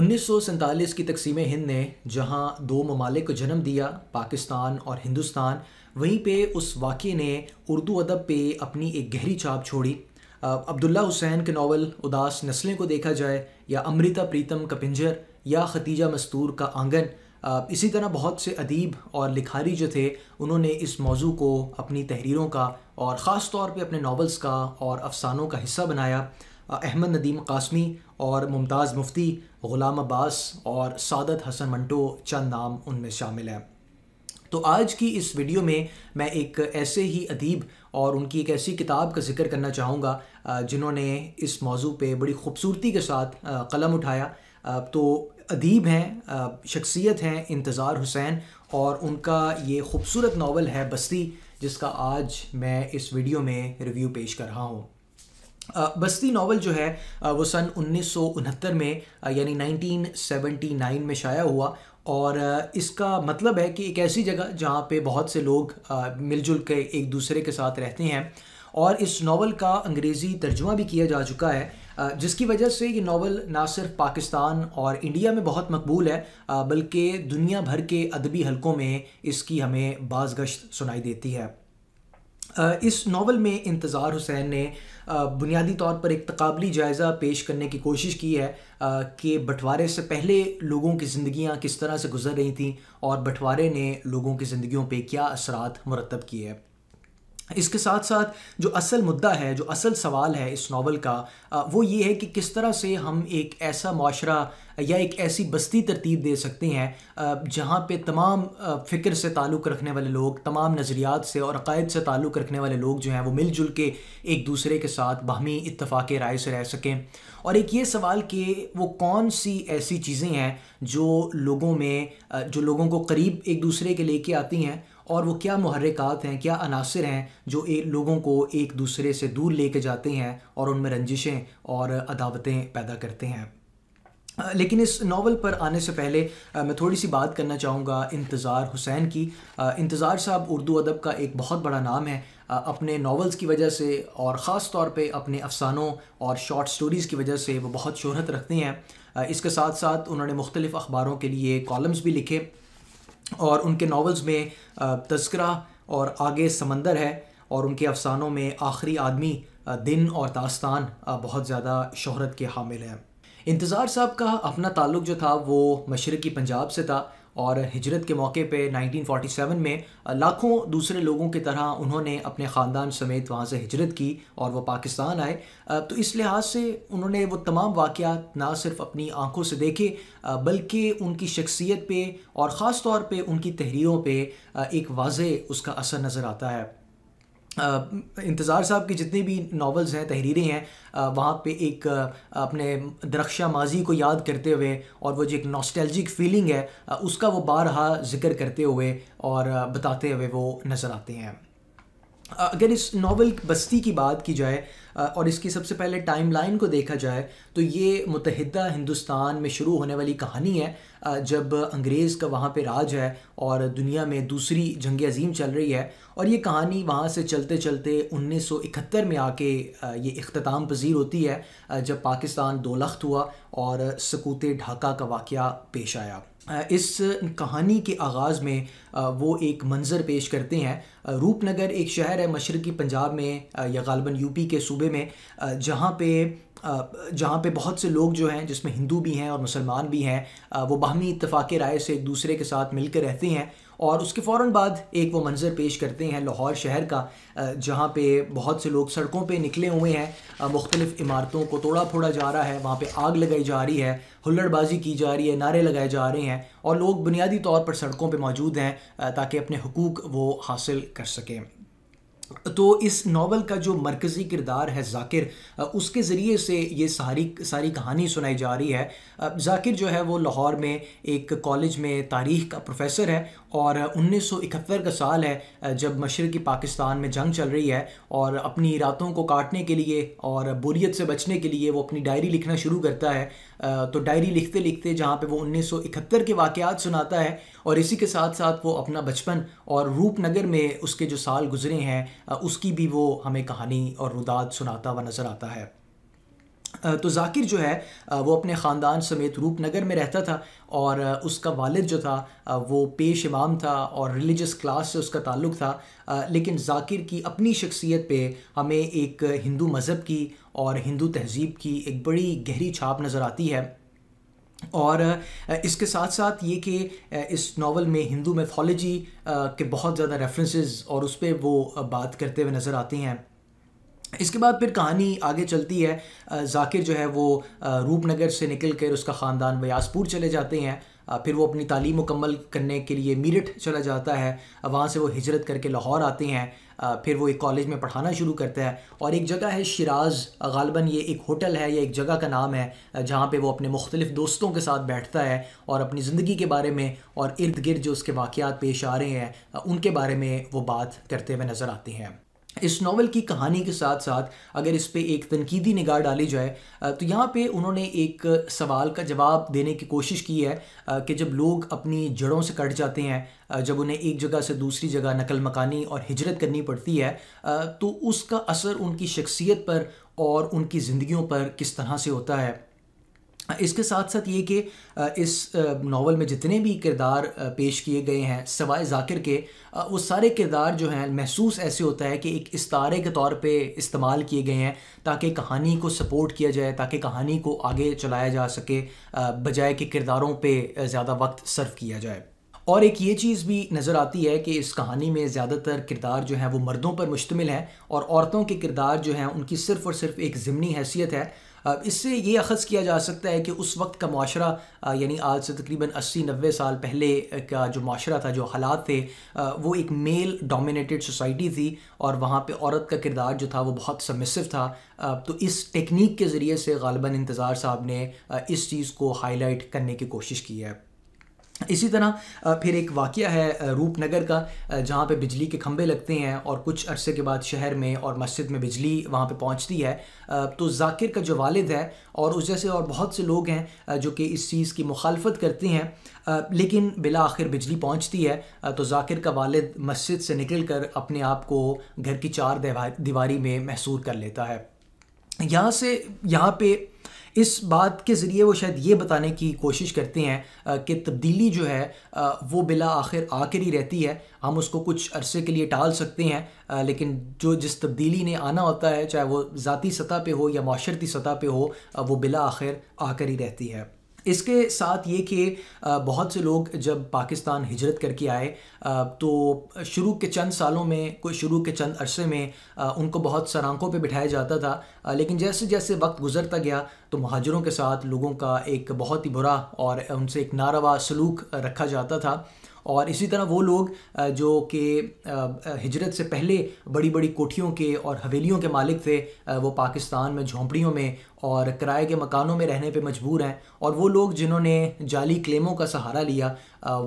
उन्नीस की तकसीम हिंद ने जहां दो ममालिक को जन्म दिया पाकिस्तान और हिंदुस्तान वहीं पे उस वाक़े ने उर्दू अदब पे अपनी एक गहरी छाप छोड़ी अब्दुल्ला हुसैन के नावल उदास नस्लें को देखा जाए या अमृता प्रीतम का पिंजर या खतीजा मस्तूर का आंगन इसी तरह बहुत से अदीब और लिखारी जो थे उन्होंने इस मौजू को अपनी तहरीरों का और ख़ास तौर पर अपने नावल्स का और अफसानों का हिस्सा बनाया अहमद नदीम कासमी और मुमताज़ मुफ्ती ग़ुलाम अब्बास और सादत हसन मंटो चंद नाम उनमें शामिल हैं तो आज की इस वीडियो में मैं एक ऐसे ही अदीब और उनकी एक ऐसी किताब का जिक्र करना चाहूँगा जिन्होंने इस मौजू पे बड़ी खूबसूरती के साथ कलम उठाया तो अदीब हैं शख्सियत हैं इंतज़ार हुसैन और उनका ये खूबसूरत नावल है बस्ती जिसका आज मैं इस वीडियो में रिव्यू पेश कर रहा हूँ बस्ती नावल जो है वो सन उन्नीस में यानी 1979 में शाया हुआ और इसका मतलब है कि एक ऐसी जगह जहाँ पे बहुत से लोग मिलजुल के एक दूसरे के साथ रहते हैं और इस नावल का अंग्रेज़ी तर्जुमा भी किया जा चुका है जिसकी वजह से ये नावल ना सिर्फ पाकिस्तान और इंडिया में बहुत मकबूल है बल्कि दुनिया भर के अदबी हलकों में इसकी हमें बाजगश्त सुनाई देती है इस नावल में इंतज़ार हुसैन ने बुनियादी तौर पर एक तकबली जायज़ा पेश करने की कोशिश की है कि बंटवारे से पहले लोगों की ज़िंदियाँ किस तरह से गुजर रही थी और बंटवारे ने लोगों की ज़िंदगियों पर क्या असरात मरतब किए हैं इसके साथ साथ जो असल मुद्दा है जो असल सवाल है इस नावल का वो ये है कि किस तरह से हम एक ऐसा माशरा या एक ऐसी बस्ती तरतीब दे सकते हैं जहाँ पे तमाम फ़िक्र से ताल्लुक़ रखने वाले लोग तमाम नज़रियात से और अकायद से ताल्लुक़ रखने वाले लोग जो हैं वो मिलजुल के एक दूसरे के साथ बाहमी इतफ़ाक़ राय से रह सकें और एक ये सवाल कि वो कौन सी ऐसी चीज़ें हैं जो लोगों में जो लोगों को करीब एक दूसरे के लेके आती हैं और वो क्या मुहरक हैं क्या अनासर हैं जो एक लोगों को एक दूसरे से दूर ले कर जाते हैं और उनमें रंजिशें और अदावतें पैदा करते हैं लेकिन इस नावल पर आने से पहले मैं थोड़ी सी बात करना चाहूँगा इंतज़ार हुसैन की इंतज़ार साहब उर्दू अदब का एक बहुत बड़ा नाम है अपने नावल्स की वजह से और ख़ास तौर पे अपने अफसानों और शॉर्ट स्टोरीज़ की वजह से वो बहुत शोहरत रखते हैं इसके साथ साथ उन्होंने मुख्तलिफ़ अखबारों के लिए कॉलम्स भी लिखे और उनके नावल्स में तस्करा और आगे समंदर है और उनके अफसानों में आखिरी आदमी दिन और दास्तान बहुत ज़्यादा शहरत के हामिल हैं इंतज़ार साहब का अपना ताल्लुक जो था वो मशरक़ी पंजाब से था और हिजरत के मौके पे 1947 में लाखों दूसरे लोगों की तरह उन्होंने अपने ख़ानदान समेत वहाँ से हिजरत की और वह पाकिस्तान आए तो इस लिहाज से उन्होंने वो तमाम वाक़ात ना सिर्फ अपनी आँखों से देखे बल्कि उनकी शख्सियत पे और ख़ास तौर पे उनकी तहरीरों पे एक वाज उसका असर नज़र आता है इंतज़ार साहब की जितनी भी नावल्स हैं तहरीरें हैं वहाँ पे एक अपने दरख्शा माजी को याद करते हुए और वो जो एक नॉस्टैल्जिक फीलिंग है उसका वो बारहा ज़िक्र करते हुए और बताते हुए वो नज़र आते हैं अगर इस नावल बस्ती की बात की जाए और इसकी सबसे पहले टाइमलाइन को देखा जाए तो ये मुतहदा हिंदुस्तान में शुरू होने वाली कहानी है जब अंग्रेज़ का वहाँ पे राज है और दुनिया में दूसरी जंग अजीम चल रही है और ये कहानी वहाँ से चलते चलते 1971 में आके ये अख्ताम पजीर होती है जब पाकिस्तान दो हुआ और सकूत ढाका का वाक़ पेश आया इस कहानी के आगाज़ में वो एक मंज़र पेश करते हैं रूपनगर एक शहर है मशरक़ी पंजाब में या गालबन यूपी के सूबे में जहाँ पे जहाँ पे बहुत से लोग जो हैं जिसमें हिंदू भी हैं और मुसलमान भी हैं वो बाहमी इतफ़ाक़ राय से एक दूसरे के साथ मिलकर रहते हैं और उसके फ़ौर बाद एक वो मंज़र पेश करते हैं लाहौर शहर का जहाँ पे बहुत से लोग सड़कों पे निकले हुए हैं मुख्तलिफ़ इमारतों को तोड़ा फोड़ा जा रहा है वहाँ पे आग लगाई जा रही है हुल्लड़बाजी की जा रही है नारे लगाए जा रहे हैं और लोग बुनियादी तौर पर सड़कों पर मौजूद हैं ताकि अपने हकूक़ वो हासिल कर सकें तो इस नावल का जो मरकज़ी किरदार है जाकिर उसके ज़रिए से ये सारी सारी कहानी सुनाई जा रही है जाकिर जो है वो लाहौर में एक कॉलेज में तारीख का प्रोफेसर है और उन्नीस का साल है जब मशरक़ी पाकिस्तान में जंग चल रही है और अपनी रातों को काटने के लिए और बोरियत से बचने के लिए वो अपनी डायरी लिखना शुरू करता है तो डायरी लिखते लिखते जहाँ पे वो 1971 के वाक़ सुनाता है और इसी के साथ साथ वो अपना बचपन और रूपनगर में उसके जो साल गुजरे हैं उसकी भी वो हमें कहानी और रुदाद सुनाता हुआ नज़र आता है तो जाकिर जो है वो अपने ख़ानदान समेत रूपनगर में रहता था और उसका वालिद जो था वो पेश इमाम था और रिलीजस क्लास से उसका ताल्लुक़ था लेकिन जाकिर की अपनी शख्सियत पे हमें एक हिंदू मज़हब की और हिंदू तहज़ीब की एक बड़ी गहरी छाप नज़र आती है और इसके साथ साथ ये कि इस नावल में हिंदू मैथोलॉजी के बहुत ज़्यादा रेफरेंसेस और उस पर वो बात करते हुए नज़र आती हैं इसके बाद फिर कहानी आगे चलती है जाकिर जो है वो रूपनगर से निकल कर उसका ख़ानदान व्यासपुर चले जाते हैं फिर वो अपनी तालीम मुकम्मल करने के लिए मीरठ चला जाता है वहाँ से वो हिजरत करके लाहौर आते हैं फिर वो एक कॉलेज में पढ़ाना शुरू करता है और एक जगह है शराज गालबन ये एक होटल है या एक जगह का नाम है जहाँ पर वो अपने मुख्तलिफ़ दोस्तों के साथ बैठता है और अपनी ज़िंदगी के बारे में और इर्द गिर्द जो उसके वाक़ पेश आ रहे हैं उनके बारे में वो बात करते हुए नज़र आते हैं इस नावल की कहानी के साथ साथ अगर इस पर एक तनकीदी निगाह डाली जाए तो यहाँ पे उन्होंने एक सवाल का जवाब देने की कोशिश की है कि जब लोग अपनी जड़ों से कट जाते हैं जब उन्हें एक जगह से दूसरी जगह नकल मकानी और हिजरत करनी पड़ती है तो उसका असर उनकी शख्सियत पर और उनकी ज़िंदगियों पर किस तरह से होता है इसके साथ साथ ये कि इस नावल में जितने भी किरदार पेश किए गए हैं सवाए जाकिर के वो सारे किरदार जो हैं महसूस ऐसे होता है कि एक इस्तारे के तौर पे इस्तेमाल किए गए हैं ताकि कहानी को सपोर्ट किया जाए ताकि कहानी को आगे चलाया जा सके बजाय के किरदारों पे ज़्यादा वक्त सर्व किया जाए और एक ये चीज़ भी नज़र आती है कि इस कहानी में ज़्यादातर किरदार जो हैं वो मर्दों पर मुश्तमिल हैं और औरतों के किरदार जो हैं उनकी सिर्फ़ और सिर्फ एक ज़िमनी हैसियत है इससे ये अखज़ किया जा सकता है कि उस वक्त का माशरा यानी आज से तकरीबन अस्सी नबे साल पहले का जो माशरा था जो हालात थे वो एक मेल डोमिनेटेड सोसाइटी थी और वहाँ पे औरत का किरदार जो था वो बहुत सबमिसिव था तो इस टेक्निक के ज़रिए से गालबा इंतज़ार साहब ने इस चीज़ को हाईलाइट करने की कोशिश की है इसी तरह फिर एक वाक़ है रूपनगर का जहाँ पे बिजली के खंभे लगते हैं और कुछ अरसे के बाद शहर में और मस्जिद में बिजली वहाँ पे पहुँचती है तो जाकिर का जो वालिद है और उस जैसे और बहुत से लोग हैं जो कि इस चीज़ की मुखालफत करते हैं लेकिन बिला आखिर बिजली पहुँचती है तो जाकिर का वालिद मस्जिद से निकल कर अपने आप को घर की चार दीवारी में महसूर कर लेता है यहाँ से यहाँ पे इस बात के ज़रिए वो शायद ये बताने की कोशिश करते हैं कि तब्दीली जो है वो बिला आखिर आखिर ही रहती है हम उसको कुछ अरसे के लिए टाल सकते हैं लेकिन जो जिस तब्दीली ने आना होता है चाहे वो ज़ाती सतह पे हो या माशरती सतह पे हो वो बिला आखिर आकर ही रहती है इसके साथ ये कि बहुत से लोग जब पाकिस्तान हिजरत करके आए तो शुरू के चंद सालों में कोई शुरू के चंद अरसे में उनको बहुत सरांकों पे बिठाया जाता था लेकिन जैसे जैसे वक्त गुजरता गया तो महाजरों के साथ लोगों का एक बहुत ही बुरा और उनसे एक नारवा सलूक रखा जाता था और इसी तरह वो लोग जो कि हिजरत से पहले बड़ी बड़ी कोठियों के और हवेलियों के मालिक थे वो पाकिस्तान में झोंपड़ियों में और किराए के मकानों में रहने पे मजबूर हैं और वो लोग जिन्होंने जाली क्लेमों का सहारा लिया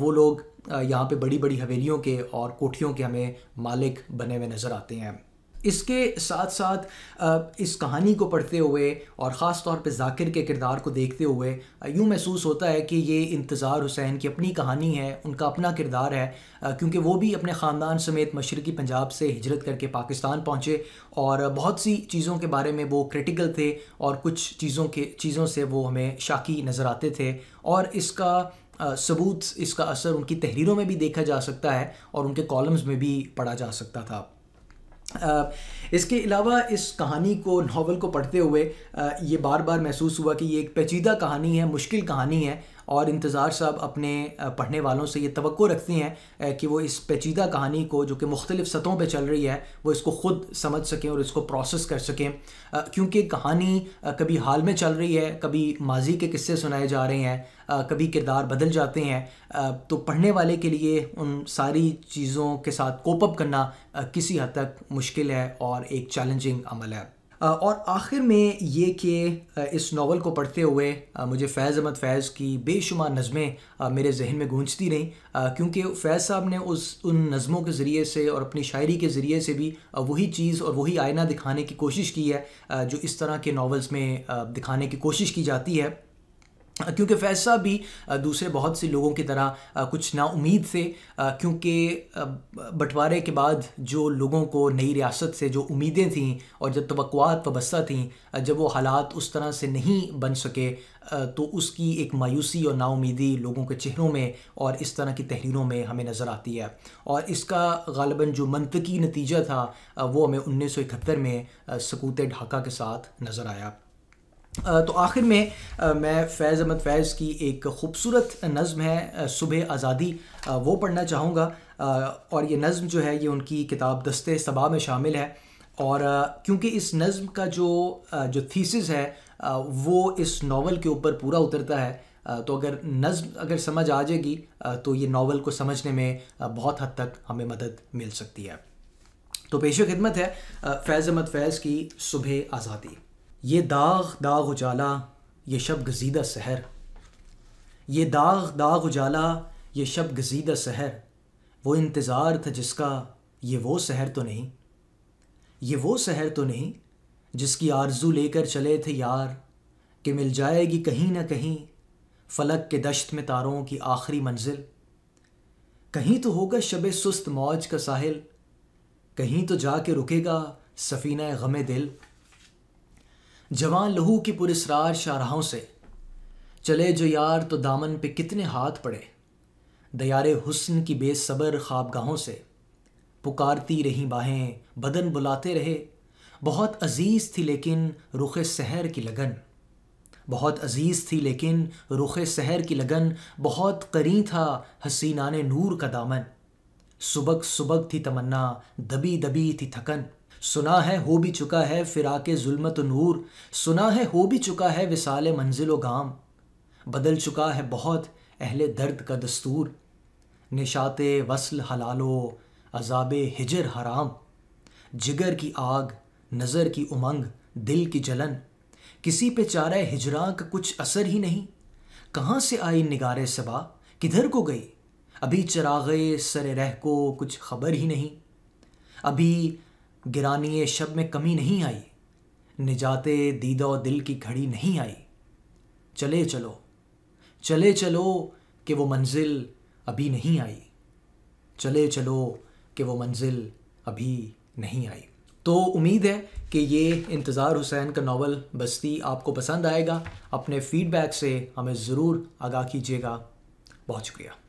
वो लोग यहाँ पे बड़ी बड़ी हवेलियों के और कोठियों के हमें मालिक बने हुए नज़र आते हैं इसके साथ साथ इस कहानी को पढ़ते हुए और ख़ास तौर पे जाकिर के किरदार को देखते हुए यूँ महसूस होता है कि ये इंतज़ार हुसैन की अपनी कहानी है उनका अपना किरदार है क्योंकि वो भी अपने ख़ानदान समेत मशरक़ी पंजाब से हिजरत करके पाकिस्तान पहुँचे और बहुत सी चीज़ों के बारे में वो क्रिटिकल थे और कुछ चीज़ों के चीज़ों से वो हमें शाकी नज़र आते थे और इसका सबूत इसका असर उनकी तहरीरों में भी देखा जा सकता है और उनके कॉलम्स में भी पढ़ा जा सकता था इसके अलावा इस कहानी को नावल को पढ़ते हुए ये बार बार महसूस हुआ कि ये एक पेचीदा कहानी है मुश्किल कहानी है और इंतज़ार साहब अपने पढ़ने वालों से ये तो रखती हैं कि वो इस पेचीदा कहानी को जो कि मुख्तलिफ सतहों पर चल रही है वो इसको ख़ुद समझ सकें और इसको प्रोसेस कर सकें क्योंकि कहानी कभी हाल में चल रही है कभी माजी के किस्से सुनाए जा रहे हैं कभी किरदार बदल जाते हैं तो पढ़ने वाले के लिए उन सारी चीज़ों के साथ कोपअप करना किसी हद तक मुश्किल है और एक चैलेंजिंग अमल है और आखिर में ये कि इस नावल को पढ़ते हुए मुझे फैज़ अहमद फैज़ की बेशुमार नज़में मेरे जहन में गूंजती रहीं क्योंकि फैज़ साहब ने उस उन नज़मों के ज़रिए से और अपनी शायरी के ज़रिए से भी वही चीज़ और वही आयना दिखाने की कोशिश की है जो इस तरह के नावल्स में दिखाने की कोशिश की जाती है क्योंकि फैसला भी दूसरे बहुत से लोगों की तरह कुछ ना उम्मीद से क्योंकि बंटवारे के बाद जो लोगों को नई रियासत से जो उम्मीदें थीं और जब तोक़ात वबस्ता थीं जब वो हालात उस तरह से नहीं बन सके तो उसकी एक मायूसी और नाउमीदी लोगों के चेहरों में और इस तरह की तहरीरों में हमें नज़र आती है और इसका गालबा जो मनतकी नतीजा था वो हमें उन्नीस सौ इकहत्तर में सकूत ढाका के साथ नज़र आया तो आखिर में मैं फैज़ अहमद फैज़ की एक खूबसूरत नज़म है सुबह आज़ादी वो पढ़ना चाहूँगा और ये नज़म जो है ये उनकी किताब दस्ते सबा में शामिल है और क्योंकि इस नज़म का जो जो थीसिस है वो इस नावल के ऊपर पूरा उतरता है तो अगर नज़म अगर समझ आ जाएगी तो ये नावल को समझने में बहुत हद तक हमें मदद मिल सकती है तो पेश खिदमत है फैज़ अहमद फैज़ की सुबह आज़ादी ये दाग दाग उजाला ये शब गजीदा सहर ये दाग दाग उजाला ये शब गजीदा सहर वो इंतज़ार था जिसका ये वो सहर तो नहीं ये वो सहर तो नहीं जिसकी आरजू लेकर चले थे यार कि मिल जाएगी कहीं ना कहीं फलक के दश्त में तारों की आखिरी मंजिल कहीं तो होगा शब सुस्त मौज का साहिल कहीं तो जाके रुकेगा सफ़ीना गम दिल जवान लहू की पुरस्रार शाहराहों से चले जो यार तो दामन पे कितने हाथ पड़े दयारे हुस्न की बेसब्र ख्वाबगाहों से पुकारती रहीं बाहें बदन बुलाते रहे बहुत अजीज़ थी लेकिन रुख सहर की लगन बहुत अजीज़ थी लेकिन रुख सहर की लगन बहुत करी था हसीना ने नूर का दामन सुबक सुबक थी तमन्ना दबी दबी थी थकन सुना है हो भी चुका है फिराक जुलमत नूर सुना है हो भी चुका है विसाल मंजिल गाम बदल चुका है बहुत अहले दर्द का दस्तूर निशात वसल हलालो अजाब हिजर हराम जिगर की आग नज़र की उमंग दिल की जलन किसी पे चारा हिजरा का कुछ असर ही नहीं कहाँ से आई निगार सबा किधर को गई अभी चरागे सर रह को कुछ खबर ही नहीं अभी गिरानी शब में कमी नहीं आई निजात दीदा दिल की घड़ी नहीं आई चले चलो चले चलो कि वो मंजिल अभी नहीं आई चले चलो कि वो मंजिल अभी नहीं आई तो उम्मीद है कि ये इंतज़ार हुसैन का नावल बस्ती आपको पसंद आएगा अपने फीडबैक से हमें ज़रूर आगाह कीजिएगा बहुत शुक्रिया